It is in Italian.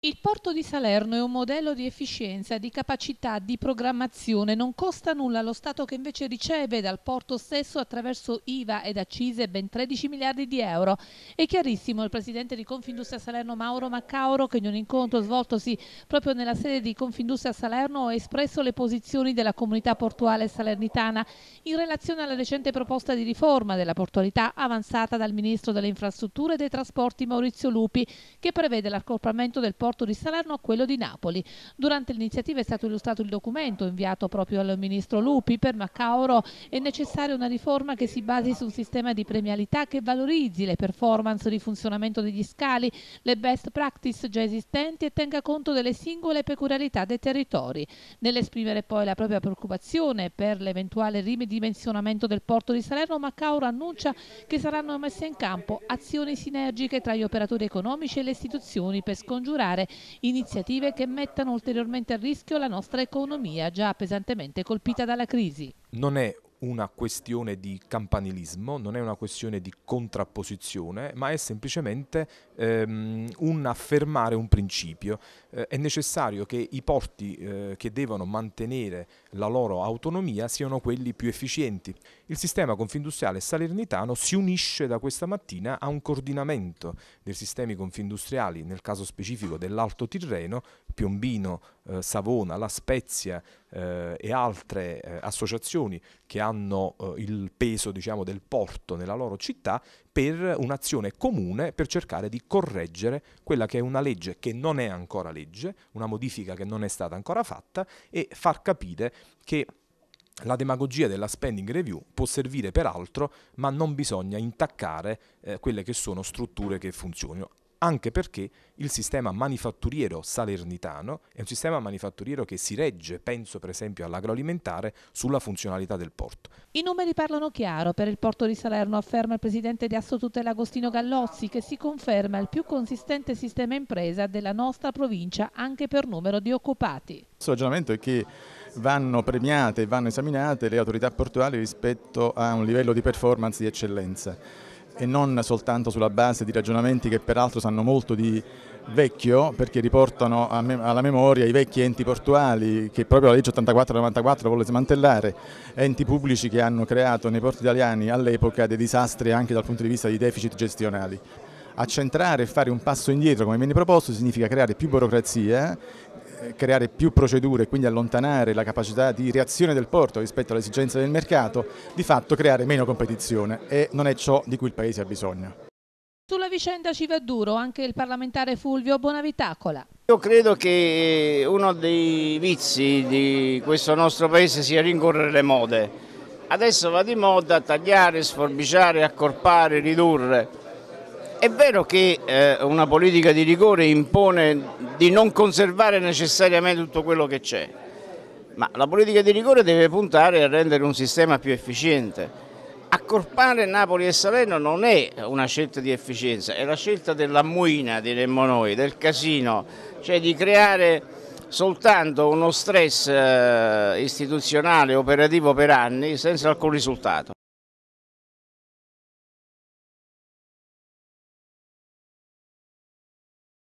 Il porto di Salerno è un modello di efficienza, di capacità, di programmazione. Non costa nulla allo Stato che invece riceve dal porto stesso attraverso IVA ed accise ben 13 miliardi di euro. È chiarissimo il presidente di Confindustria Salerno Mauro Maccauro che in un incontro svoltosi proprio nella sede di Confindustria Salerno ha espresso le posizioni della comunità portuale salernitana in relazione alla recente proposta di riforma della portualità avanzata dal ministro delle infrastrutture e dei trasporti Maurizio Lupi che prevede l'accorpamento del porto porto di Salerno a quello di Napoli. Durante l'iniziativa è stato illustrato il documento inviato proprio al ministro Lupi. Per Macauro è necessaria una riforma che si basi su un sistema di premialità che valorizzi le performance di funzionamento degli scali, le best practice già esistenti e tenga conto delle singole peculiarità dei territori. Nell'esprimere poi la propria preoccupazione per l'eventuale ridimensionamento del porto di Salerno, Macauro annuncia che saranno messe in campo azioni sinergiche tra gli operatori economici e le istituzioni per scongiurare alimentare, iniziative che mettano ulteriormente a rischio la nostra economia già pesantemente colpita dalla crisi. Non è una questione di campanilismo, non è una questione di contrapposizione, ma è semplicemente ehm, un affermare un principio. Eh, è necessario che i porti eh, che devono mantenere la loro autonomia siano quelli più efficienti. Il sistema confindustriale salernitano si unisce da questa mattina a un coordinamento dei sistemi confindustriali, nel caso specifico dell'Alto Tirreno, Piombino, eh, Savona, La Spezia eh, e altre eh, associazioni che hanno eh, il peso diciamo, del porto nella loro città per un'azione comune per cercare di correggere quella che è una legge che non è ancora legge, una modifica che non è stata ancora fatta e far capire che la demagogia della spending review può servire per altro, ma non bisogna intaccare eh, quelle che sono strutture che funzionino anche perché il sistema manifatturiero salernitano è un sistema manifatturiero che si regge, penso per esempio all'agroalimentare, sulla funzionalità del porto. I numeri parlano chiaro, per il porto di Salerno afferma il presidente di Assotutela Agostino Gallozzi che si conferma il più consistente sistema impresa della nostra provincia anche per numero di occupati. Il suo ragionamento è che vanno premiate e vanno esaminate le autorità portuali rispetto a un livello di performance di eccellenza e non soltanto sulla base di ragionamenti che peraltro sanno molto di vecchio perché riportano alla memoria i vecchi enti portuali che proprio la legge 84-94 volle smantellare, enti pubblici che hanno creato nei porti italiani all'epoca dei disastri anche dal punto di vista di deficit gestionali accentrare e fare un passo indietro come viene proposto significa creare più burocrazia, eh, creare più procedure e quindi allontanare la capacità di reazione del porto rispetto alle esigenze del mercato, di fatto creare meno competizione e non è ciò di cui il Paese ha bisogno. Sulla vicenda ci va duro anche il parlamentare Fulvio Bonavitacola. Io credo che uno dei vizi di questo nostro Paese sia rincorrere le mode. Adesso va di moda tagliare, sforbiciare, accorpare, ridurre è vero che eh, una politica di rigore impone di non conservare necessariamente tutto quello che c'è, ma la politica di rigore deve puntare a rendere un sistema più efficiente. Accorpare Napoli e Salerno non è una scelta di efficienza, è la scelta della muina, diremmo noi, del casino, cioè di creare soltanto uno stress eh, istituzionale, operativo per anni, senza alcun risultato.